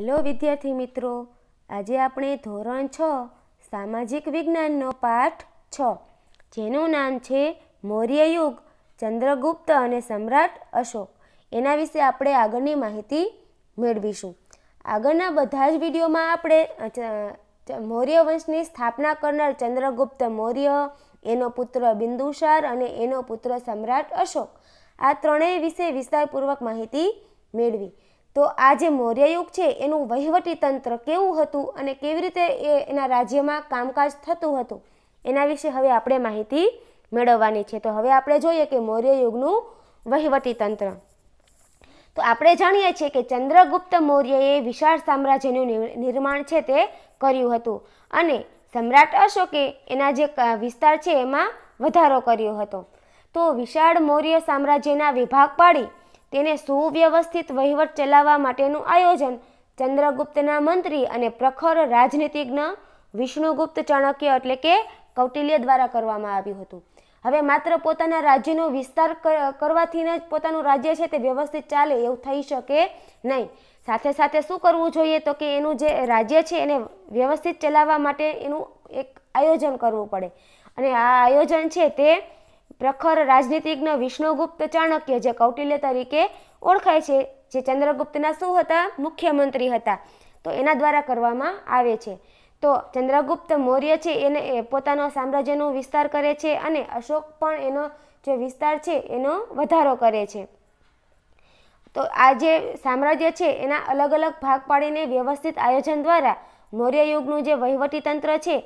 hello વિદ્યાર્થી મિત્રો આજે આપણે ધોરણ છ સામાજિક વિજ્ઞાનનો પાઠ છ જેનું નામ છે મૌર્ય યુગ ચંદ્રગુપ્ત અને સમ્રાટ અશોક એના વિશે આપણે આગળની માહિતી મેળવીશું આગળના બધા જ વિડીયોમાં આપણે મૌર્ય વંશની સ્થાપના કરનાર ચંદ્રગુપ્ત મૌર્ય એનો પુત્ર બિંદુસાર અને એનો પુત્ર સમ્રાટ અશોક આ ત્રણેય વિશે વિસ્તારપૂર્વક માહિતી મેળવી તો આ જે મૌર્ય યુગ છે એનું વહીવટી તંત્ર કેવું હતું અને કેવી રીતે એ એના રાજ્યમાં કામકાજ થતું હતું એના વિશે હવે આપણે માહિતી મેળવવાની છે તો હવે આપણે જોઈએ કે મૌર્ય યુગનું વહીવટી તંત્ર તો આપણે જાણીએ છીએ કે ચંદ્રગુપ્ત મૌર્યએ વિશાળ સામ્રાજ્યનું નિર્માણ છે તે કર્યું હતું અને સમ્રાટ અશોકે એના જે વિસ્તાર છે એમાં વધારો કર્યો હતો તો વિશાળ મૌર્ય સામ્રાજ્યના વિભાગ પાડી તેને સુવ્યવસ્થિત વહીવટ ચલાવવા માટેનું આયોજન ચંદ્રગુપ્તના મંત્રી અને પ્રખર રાજનીતિજ્ઞ વિષ્ણુગુપ્ત ચાણક્ય એટલે કે કૌટિલ્ય દ્વારા કરવામાં આવ્યું હતું હવે માત્ર પોતાના રાજ્યનો વિસ્તાર કરવાથી જ પોતાનું રાજ્ય છે તે વ્યવસ્થિત ચાલે એવું થઈ શકે નહીં સાથે સાથે શું કરવું જોઈએ તો કે એનું જે રાજ્ય છે એને વ્યવસ્થિત ચલાવવા માટે એનું એક આયોજન કરવું પડે અને આ આયોજન છે તે પ્રખર રાજનીતિજ્ઞ વિષ્ણુગુપ્ત ચાણક્ય જે કૌટિલ્ય તરીકે ઓળખાય છે જે ચંદ્રગુપ્તના શું હતા મુખ્યમંત્રી હતા તો એના દ્વારા કરવામાં આવે છે તો ચંદ્રગુપ્ત મૌર્ય છે એને એ પોતાનો સામ્રાજ્યનો વિસ્તાર કરે છે અને અશોક પણ એનો જે વિસ્તાર છે એનો વધારો કરે છે તો આ જે સામ્રાજ્ય છે એના અલગ અલગ ભાગ પાડીને વ્યવસ્થિત આયોજન દ્વારા મૌર્ય યુગનું જે વહીવટીતંત્ર છે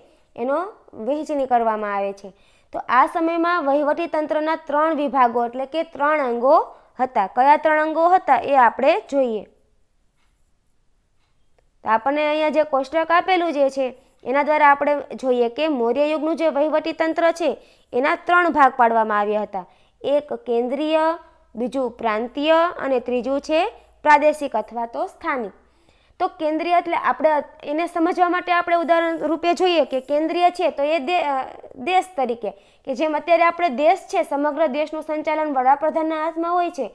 એનો વહેંચણી કરવામાં આવે છે તો આ સમયમાં વહીવટી તંત્રના ત્રણ વિભાગો એટલે કે ત્રણ અંગો હતા કયા ત્રણ અંગો હતા એ આપણે જોઈએ તો આપણને અહીંયા જે કોષ્ટક આપેલું જે છે એના દ્વારા આપણે જોઈએ કે મૌર્ય યુગનું જે વહીવટી તંત્ર છે એના ત્રણ ભાગ પાડવામાં આવ્યા હતા એક કેન્દ્રીય બીજું પ્રાંતીય અને ત્રીજું છે પ્રાદેશિક અથવા તો સ્થાનિક તો કેન્દ્રીય એટલે આપણે એને સમજવા માટે આપણે ઉદાહરણ રૂપે જોઈએ કે કેન્દ્રીય છે તો એ દેશ તરીકે કે જેમ અત્યારે આપણે દેશ છે સમગ્ર દેશનું સંચાલન વડાપ્રધાનના હાથમાં હોય છે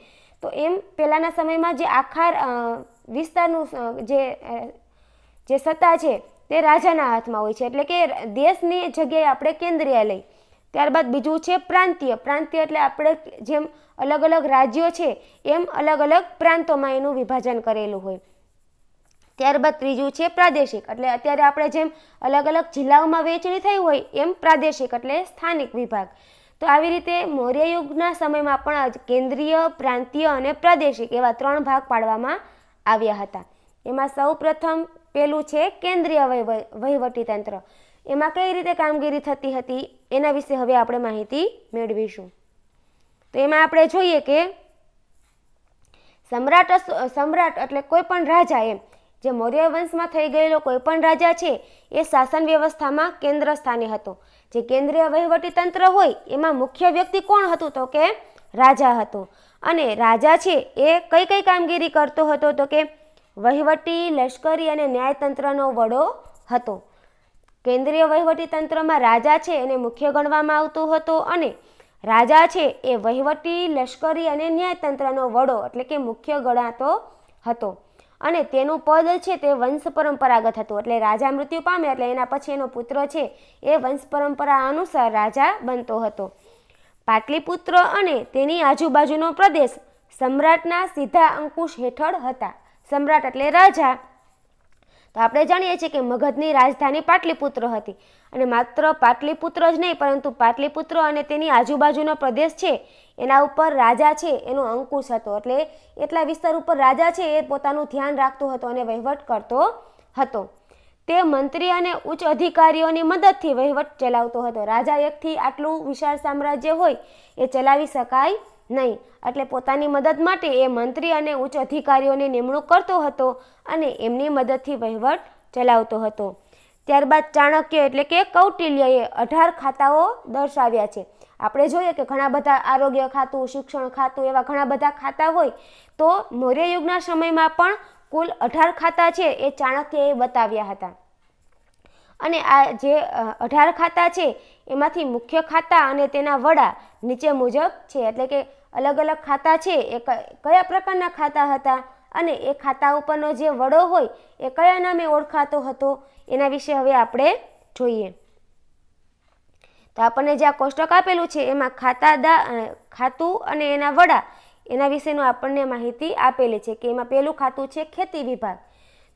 તો એમ પહેલાંના સમયમાં જે આખા વિસ્તારનું જે જે સત્તા છે તે રાજાના હાથમાં હોય છે એટલે કે દેશની જગ્યાએ આપણે કેન્દ્રીય લઈ ત્યારબાદ બીજું છે પ્રાંતીય પ્રાંતીય એટલે આપણે જેમ અલગ અલગ રાજ્યો છે એમ અલગ અલગ પ્રાંતોમાં એનું વિભાજન કરેલું હોય ત્યારબાદ ત્રીજું છે પ્રાદેશિક એટલે અત્યારે આપણે જેમ અલગ અલગ જિલ્લાઓમાં વહેંચણી થઈ હોય એમ પ્રાદેશિક એટલે સ્થાનિક વિભાગ તો આવી રીતે મૌર્ય યુગના સમયમાં પણ કેન્દ્રીય પ્રાંતીય અને પ્રાદેશિક એવા ત્રણ ભાગ પાડવામાં આવ્યા હતા એમાં સૌ પ્રથમ પહેલું છે કેન્દ્રીય વહીવટીતંત્ર એમાં કઈ રીતે કામગીરી થતી હતી એના વિશે હવે આપણે માહિતી મેળવીશું તો એમાં આપણે જોઈએ કે સમ્રાટ સમ્રાટ એટલે કોઈ પણ રાજા એમ જે મૌર્ય વંશમાં થઈ ગયેલો કોઈપણ રાજા છે એ શાસન વ્યવસ્થામાં કેન્દ્ર સ્થાને હતો જે કેન્દ્રીય વહીવટી તંત્ર હોય એમાં મુખ્ય વ્યક્તિ કોણ હતું તો કે રાજા હતો અને રાજા છે એ કઈ કઈ કામગીરી કરતો હતો તો કે વહીવટી લશ્કરી અને ન્યાયતંત્રનો વડો હતો કેન્દ્રીય વહીવટી તંત્રમાં રાજા છે એને મુખ્ય ગણવામાં આવતો હતો અને રાજા છે એ વહીવટી લશ્કરી અને ન્યાયતંત્રનો વડો એટલે કે મુખ્ય ગણાતો હતો અને તેનું પદ છે તે વંશ પરંપરાગત હતું એટલે રાજા મૃત્યુ પામે એટલે એના પછી એનો પુત્ર છે એ વંશ પરંપરા અનુસાર રાજા બનતો હતો પાટલીપુત્ર અને તેની આજુબાજુનો પ્રદેશ સમ્રાટના સીધા અંકુશ હેઠળ હતા સમ્રાટ એટલે રાજા તો આપણે જાણીએ છીએ કે મગધની રાજધાની પાટલીપુત્ર હતી અને માત્ર પાટલીપુત્ર જ નહીં પરંતુ પાટલીપુત્ર અને તેની આજુબાજુનો પ્રદેશ છે એના ઉપર રાજા છે એનો અંકુશ હતો એટલે એટલા વિસ્તાર ઉપર રાજા છે એ પોતાનું ધ્યાન રાખતો હતો અને વહીવટ કરતો હતો તે મંત્રી અને ઉચ્ચ અધિકારીઓની મદદથી વહીવટ ચલાવતો હતો રાજા એકથી આટલું વિશાળ સામ્રાજ્ય હોય એ ચલાવી શકાય નહીં એટલે પોતાની મદદ માટે એ મંત્રી અને ઉચ્ચ અધિકારીઓની નિમણૂક કરતો હતો અને એમની મદદથી વહીવટ ચલાવતો હતો ત્યારબાદ ચાણક્ય એટલે કે કૌટિલ્યએ અઢાર ખાતાઓ દર્શાવ્યા છે આપણે જોઈએ કે ઘણા બધા આરોગ્ય ખાતું શિક્ષણ ખાતું એવા ઘણા બધા ખાતા હોય તો મૌર્ય યુગના સમયમાં પણ કુલ અઢાર ખાતા છે એ ચાણક્યએ બતાવ્યા હતા અને આ જે અઢાર ખાતા છે એમાંથી મુખ્ય ખાતા અને તેના વડા નીચે મુજબ છે એટલે કે અલગ અલગ ખાતા છે એ કયા પ્રકારના ખાતા હતા અને એ ખાતા ઉપરનો જે વડો હોય એ કયા નામે ઓળખાતો હતો એના વિશે હવે આપણે જોઈએ તો આપણને જે આ કોષ્ટક આપેલું છે એમાં ખાતા દા ખાતું અને એના વડા એના વિશેનું આપણને માહિતી આપેલી છે કે એમાં પહેલું ખાતું છે ખેતી વિભાગ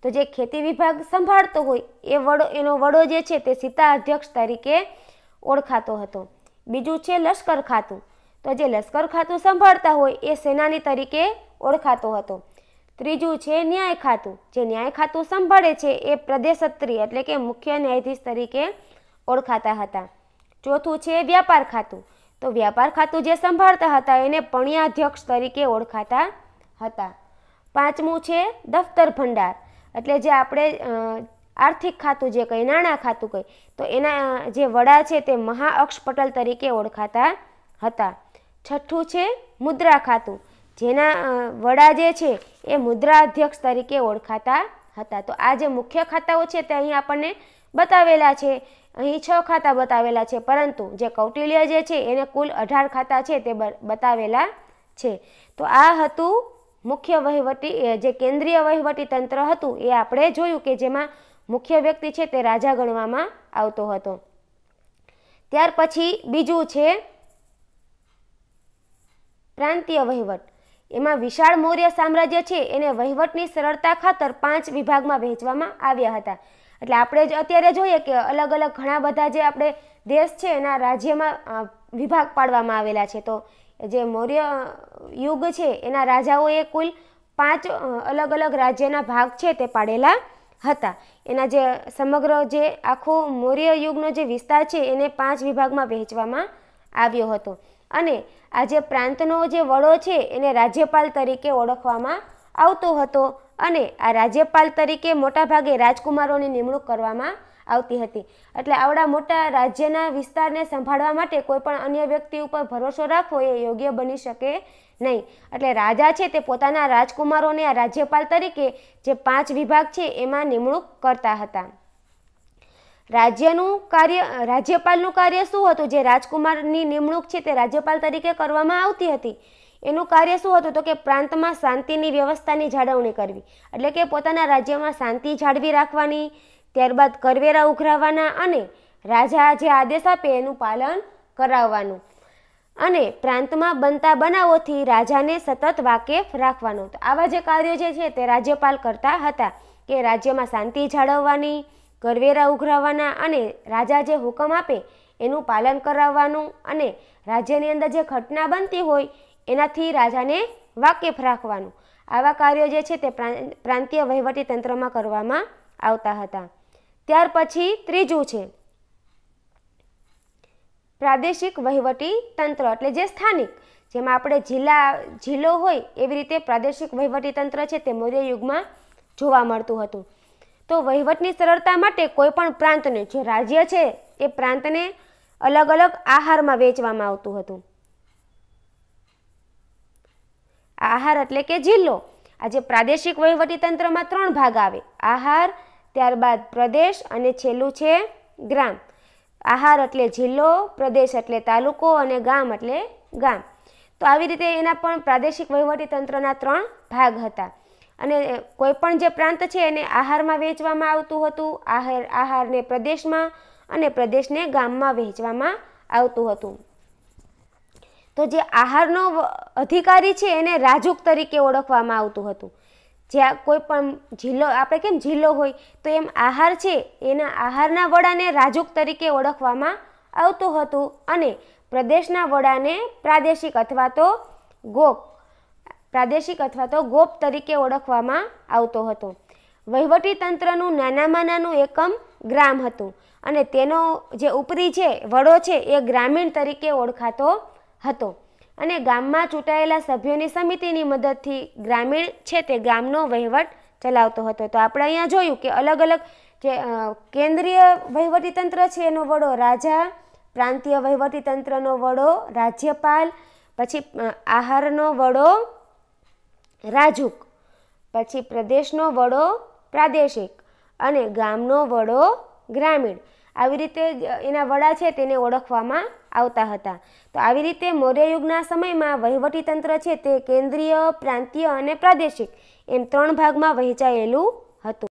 તો જે ખેતી વિભાગ સંભાળતો હોય એ વડો એનો વડો જે છે તે સીતા અધ્યક્ષ તરીકે ઓળખાતો હતો બીજું છે લશ્કર ખાતું તો જે લશ્કર ખાતું સંભાળતા હોય એ સેનાની તરીકે ઓળખાતો હતો ત્રીજું છે ન્યાય ખાતું જે ન્યાય ખાતું સંભાળે છે એ પ્રદેશત્રી એટલે કે મુખ્ય ન્યાયાધીશ તરીકે ઓળખાતા હતા ચોથું છે વ્યાપાર ખાતું તો વ્યાપાર ખાતું જે સંભાળતા હતા એને પણ્યાધ્યક્ષ તરીકે ઓળખાતા હતા પાંચમું છે દફતર ભંડાર એટલે જે આપણે આર્થિક ખાતું જે કહીએ નાણાં ખાતું કહી તો એના જે વડા છે તે મહાઅક્ષ પટલ તરીકે ઓળખાતા હતા છઠ્ઠું છે મુદ્રા ખાતું જેના વડા જે છે એ મુદ્રા અધ્યક્ષ તરીકે ઓળખાતા હતા તો આ જે મુખ્ય ખાતાઓ છે તે અહીં આપણને બતાવેલા છે અહીં છ ખાતા બતાવેલા છે પરંતુ જે કૌટિલ્ય જે છે એને કુલ અઢાર ખાતા છે તે બતાવેલા છે તો આ હતું મુખ્ય વહીવટી જે કેન્દ્રીય વહીવટી તંત્ર હતું એ આપણે જોયું કે જેમાં મુખ્ય વ્યક્તિ છે તે રાજા ગણવામાં આવતો હતો ત્યાર પછી બીજું છે પ્રાંતીય વહીવટ એમાં વિશાળ મૌર્ય સામ્રાજ્ય છે એને વહીવટની સરળતા ખાતર પાંચ વિભાગમાં વહેંચવામાં આવ્યા હતા એટલે આપણે જ અત્યારે જોઈએ કે અલગ અલગ ઘણા બધા જે આપણે દેશ છે એના રાજ્યમાં વિભાગ પાડવામાં આવેલા છે તો જે મૌર્ય યુગ છે એના રાજાઓએ કુલ પાંચ અલગ અલગ રાજ્યના ભાગ છે તે પાડેલા હતા એના જે સમગ્ર જે આખો મૌર્ય યુગનો જે વિસ્તાર છે એને પાંચ વિભાગમાં વહેંચવામાં આવ્યો હતો અને આ જે પ્રાંતનો જે વડો છે એને રાજ્યપાલ તરીકે ઓળખવામાં આવતો હતો અને આ રાજ્યપાલ તરીકે મોટાભાગે રાજકુમારોની નિમણૂક કરવામાં આવતી હતી એટલે આવડા મોટા રાજ્યના વિસ્તારને સંભાળવા માટે કોઈપણ અન્ય વ્યક્તિ ઉપર ભરોસો રાખવો એ યોગ્ય બની શકે નહીં એટલે રાજા છે તે પોતાના રાજકુમારોને આ રાજ્યપાલ તરીકે જે પાંચ વિભાગ છે એમાં નિમણૂક કરતા હતા રાજ્યનું કાર્ય રાજ્યપાલનું કાર્ય શું હતું જે રાજકુમારની નિમણૂક છે તે રાજ્યપાલ તરીકે કરવામાં આવતી હતી એનું કાર્ય શું હતું તો કે પ્રાંતમાં શાંતિની વ્યવસ્થાની જાળવણી કરવી એટલે કે પોતાના રાજ્યમાં શાંતિ જાળવી રાખવાની ત્યારબાદ કરવેરા ઉઘરાવવાના અને રાજા જે આદેશ આપે એનું પાલન કરાવવાનું અને પ્રાંતમાં બનતા બનાવોથી રાજાને સતત વાકેફ રાખવાનો તો આવા જે કાર્યો જે છે તે રાજ્યપાલ કરતા હતા કે રાજ્યમાં શાંતિ જાળવવાની કરવેરા ઉઘરાવવાના અને રાજા જે હુકમ આપે એનું પાલન કરાવવાનું અને રાજ્યની અંદર જે ઘટના બનતી હોય એનાથી રાજાને વાકેફ રાખવાનું આવા કાર્યો જે છે તે પ્રાંતીય વહીવટી તંત્રમાં કરવામાં આવતા હતા ત્યાર પછી ત્રીજું છે પ્રાદેશિક વહીવટી તંત્ર એટલે જે સ્થાનિક જેમાં આપણે જિલ્લા જિલ્લો હોય એવી રીતે પ્રાદેશિક વહીવટી તંત્ર છે તે મૌર્ય યુગમાં જોવા મળતું હતું તો વહીવટની સરળતા માટે કોઈપણ પ્રાંતને જે રાજ્ય છે એ પ્રાંતને અલગ અલગ આહારમાં વેચવામાં આવતું હતું આહાર એટલે કે જિલ્લો આજે પ્રાદેશિક વહીવટી તંત્રમાં ત્રણ ભાગ આવે આહાર ત્યારબાદ પ્રદેશ અને છેલ્લું છે ગ્રામ આહાર એટલે જિલ્લો પ્રદેશ એટલે તાલુકો અને ગામ એટલે ગામ તો આવી રીતે એના પણ પ્રાદેશિક વહીવટીતંત્રના ત્રણ ભાગ હતા અને કોઈપણ જે પ્રાંત છે એને આહારમાં વહેંચવામાં આવતું હતું આહાર આહારને પ્રદેશમાં અને પ્રદેશને ગામમાં વહેંચવામાં આવતું હતું તો જે આહારનો અધિકારી છે એને રાજુક તરીકે ઓળખવામાં આવતું હતું જ્યાં કોઈ પણ જિલ્લો આપણે કેમ જિલ્લો હોય તો એમ આહાર છે એના આહારના વડાને રાજુક તરીકે ઓળખવામાં આવતું હતું અને પ્રદેશના વડાને પ્રાદેશિક અથવા તો ગોપ પ્રાદેશિક અથવા તો ગોપ તરીકે ઓળખવામાં આવતો હતો વહીવટીતંત્રનું નાનામાં નાનું એકમ ગ્રામ હતું અને તેનો જે ઉપરી છે વડો છે એ ગ્રામીણ તરીકે ઓળખાતો હતો અને ગામમાં ચૂંટાયેલા સભ્યોની સમિતિની મદદથી ગ્રામીણ છે તે ગામનો વહીવટ ચલાવતો હતો તો આપણે અહીંયા જોયું કે અલગ અલગ જે કેન્દ્રીય વહીવટીતંત્ર છે એનો વડો રાજા પ્રાંતીય વહીવટીતંત્રનો વડો રાજ્યપાલ પછી આહારનો વડો રાજુક પછી પ્રદેશનો વડો પ્રાદેશિક અને ગામનો વડો ગ્રામીણ આવી રીતે એના વડા છે તેને ઓળખવામાં આવતા હતા તો આવી રીતે મૌર્યયુગના સમયમાં વહીવટીતંત્ર છે તે કેન્દ્રીય પ્રાંતિય અને પ્રાદેશિક એમ ત્રણ ભાગમાં વહેંચાયેલું હતું